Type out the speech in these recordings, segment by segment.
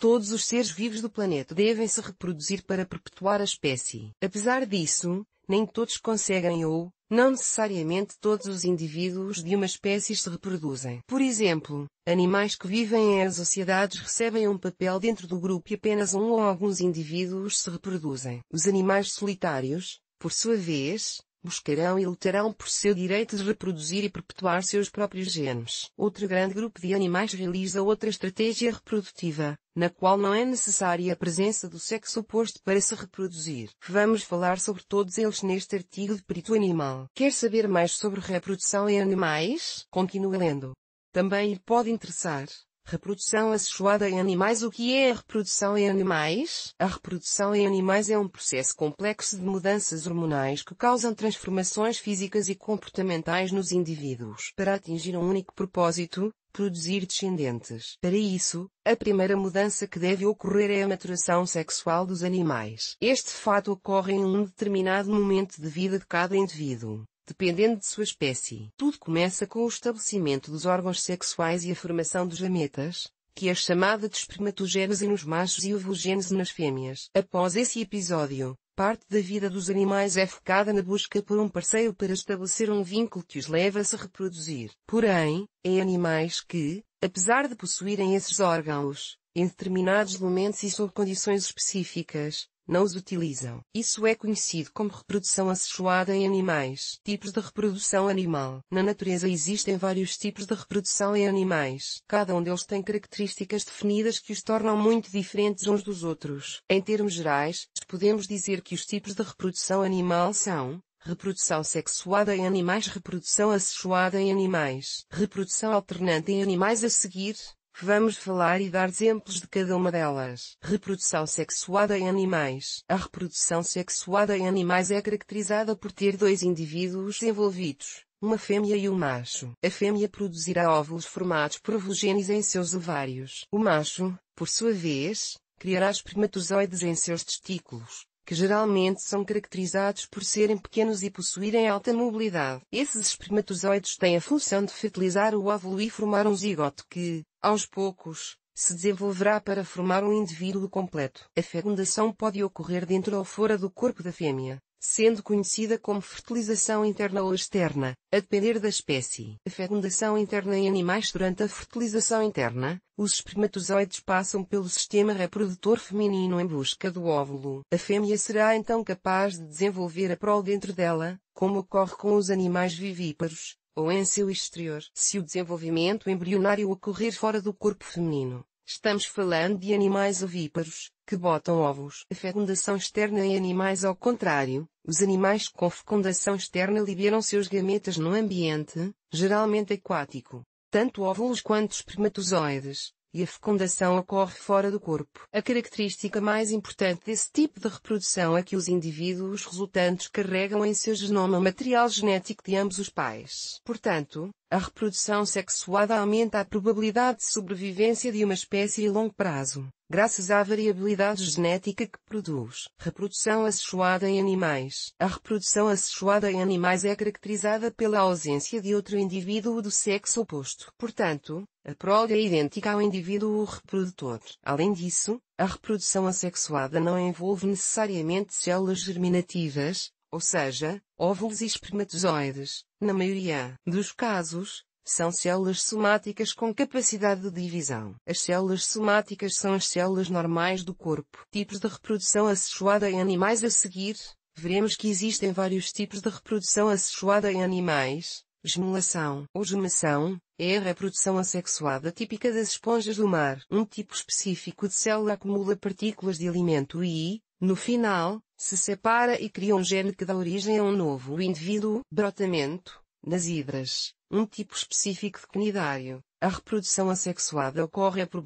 Todos os seres vivos do planeta devem se reproduzir para perpetuar a espécie. Apesar disso, nem todos conseguem ou, não necessariamente todos os indivíduos de uma espécie se reproduzem. Por exemplo, animais que vivem em sociedades recebem um papel dentro do grupo e apenas um ou alguns indivíduos se reproduzem. Os animais solitários, por sua vez, buscarão e lutarão por seu direito de reproduzir e perpetuar seus próprios genes. Outro grande grupo de animais realiza outra estratégia reprodutiva, na qual não é necessária a presença do sexo oposto para se reproduzir. Vamos falar sobre todos eles neste artigo de Perito Animal. Quer saber mais sobre reprodução em animais? Continue lendo. Também lhe pode interessar Reprodução assexuada em animais O que é a reprodução em animais? A reprodução em animais é um processo complexo de mudanças hormonais que causam transformações físicas e comportamentais nos indivíduos para atingir um único propósito, produzir descendentes. Para isso, a primeira mudança que deve ocorrer é a maturação sexual dos animais. Este fato ocorre em um determinado momento de vida de cada indivíduo dependendo de sua espécie. Tudo começa com o estabelecimento dos órgãos sexuais e a formação dos gametas, que é chamada de espermatogênese nos machos e ovogênese nas fêmeas. Após esse episódio, parte da vida dos animais é focada na busca por um parceiro para estabelecer um vínculo que os leva a se reproduzir. Porém, é animais que, apesar de possuírem esses órgãos, em determinados momentos e sob condições específicas, não os utilizam. Isso é conhecido como reprodução assexuada em animais. Tipos de reprodução animal. Na natureza existem vários tipos de reprodução em animais. Cada um deles tem características definidas que os tornam muito diferentes uns dos outros. Em termos gerais, podemos dizer que os tipos de reprodução animal são reprodução sexuada em animais, reprodução assexuada em animais, reprodução alternante em animais a seguir, Vamos falar e dar exemplos de cada uma delas. Reprodução sexuada em animais. A reprodução sexuada em animais é caracterizada por ter dois indivíduos envolvidos, uma fêmea e um macho. A fêmea produzirá óvulos formados por ovogênese em seus ovários. O macho, por sua vez, criará espermatozoides em seus testículos que geralmente são caracterizados por serem pequenos e possuírem alta mobilidade. Esses espermatozoides têm a função de fertilizar o óvulo e formar um zigoto que, aos poucos, se desenvolverá para formar um indivíduo completo. A fecundação pode ocorrer dentro ou fora do corpo da fêmea, sendo conhecida como fertilização interna ou externa, a depender da espécie. A fecundação interna em animais durante a fertilização interna, os espermatozoides passam pelo sistema reprodutor feminino em busca do óvulo. A fêmea será então capaz de desenvolver a prole dentro dela, como ocorre com os animais vivíparos, ou em seu exterior. Se o desenvolvimento embrionário ocorrer fora do corpo feminino, estamos falando de animais ovíparos, que botam ovos. A fecundação externa em é animais ao contrário, os animais com fecundação externa liberam seus gametas no ambiente, geralmente aquático. Tanto óvulos quanto espermatozoides, e a fecundação ocorre fora do corpo. A característica mais importante desse tipo de reprodução é que os indivíduos resultantes carregam em seu genoma material genético de ambos os pais. Portanto, a reprodução sexuada aumenta a probabilidade de sobrevivência de uma espécie a longo prazo graças à variabilidade genética que produz. Reprodução assexuada em animais. A reprodução assexuada em animais é caracterizada pela ausência de outro indivíduo do sexo oposto. Portanto, a prole é idêntica ao indivíduo reprodutor. Além disso, a reprodução assexuada não envolve necessariamente células germinativas, ou seja, óvulos e espermatozoides, na maioria dos casos, são células somáticas com capacidade de divisão. As células somáticas são as células normais do corpo. Tipos de reprodução assexuada em animais a seguir. Veremos que existem vários tipos de reprodução assexuada em animais. Gemulação ou gemação é a reprodução assexuada típica das esponjas do mar. Um tipo específico de célula acumula partículas de alimento e, no final, se separa e cria um gene que dá origem a um novo indivíduo. Brotamento nas hidras, um tipo específico de conidário, a reprodução assexuada ocorre a por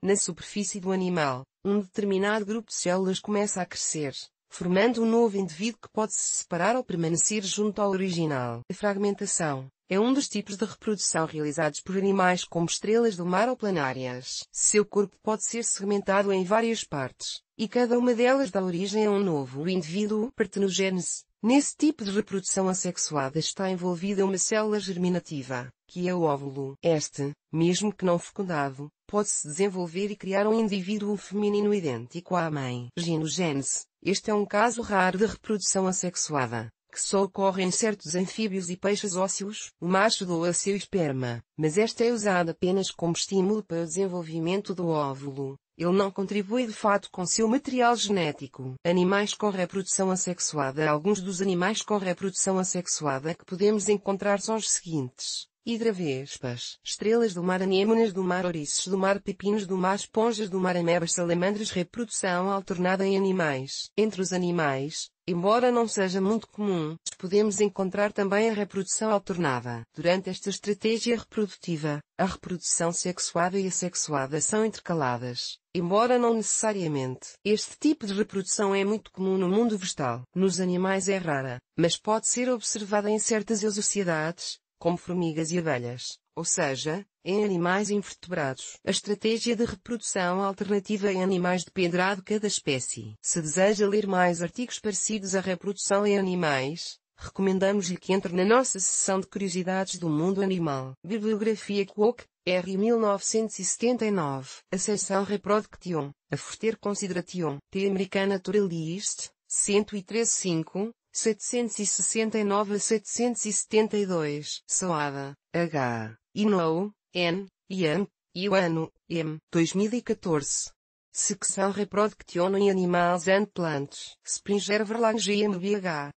Na superfície do animal, um determinado grupo de células começa a crescer, formando um novo indivíduo que pode se separar ou permanecer junto ao original. A fragmentação é um dos tipos de reprodução realizados por animais como estrelas do mar ou planárias. Seu corpo pode ser segmentado em várias partes, e cada uma delas dá origem a um novo indivíduo. Partenogênese Nesse tipo de reprodução assexuada está envolvida uma célula germinativa, que é o óvulo. Este, mesmo que não fecundado, pode-se desenvolver e criar um indivíduo feminino idêntico à mãe. Ginogênese. Este é um caso raro de reprodução assexuada, que só ocorre em certos anfíbios e peixes ósseos. O macho doa seu esperma, mas esta é usada apenas como estímulo para o desenvolvimento do óvulo. Ele não contribui de fato com seu material genético. Animais com reprodução assexuada Alguns dos animais com reprodução assexuada que podemos encontrar são os seguintes hidravespas, estrelas do mar, anêmonas do mar, ouriços do mar, pepinos do mar, esponjas do mar, amebas, salamandras, reprodução alternada em animais. Entre os animais, embora não seja muito comum, podemos encontrar também a reprodução alternada. Durante esta estratégia reprodutiva, a reprodução sexuada e assexuada são intercaladas, embora não necessariamente. Este tipo de reprodução é muito comum no mundo vegetal. Nos animais é rara, mas pode ser observada em certas sociedades, como formigas e abelhas, ou seja, em animais invertebrados. A estratégia de reprodução alternativa em animais dependerá de cada espécie. Se deseja ler mais artigos parecidos à reprodução em animais, recomendamos-lhe que entre na nossa seção de curiosidades do mundo animal. Bibliografia Cook, R. 1979. A seção Reproduction, a Fuster Consideration, T. American Naturalist, 103(5). 769 a 772, Soada, H, Inou, N, Ian, Iwano, M, 2014. Secção Reproduction em Animais and Plants, Springer Verlange GmbH.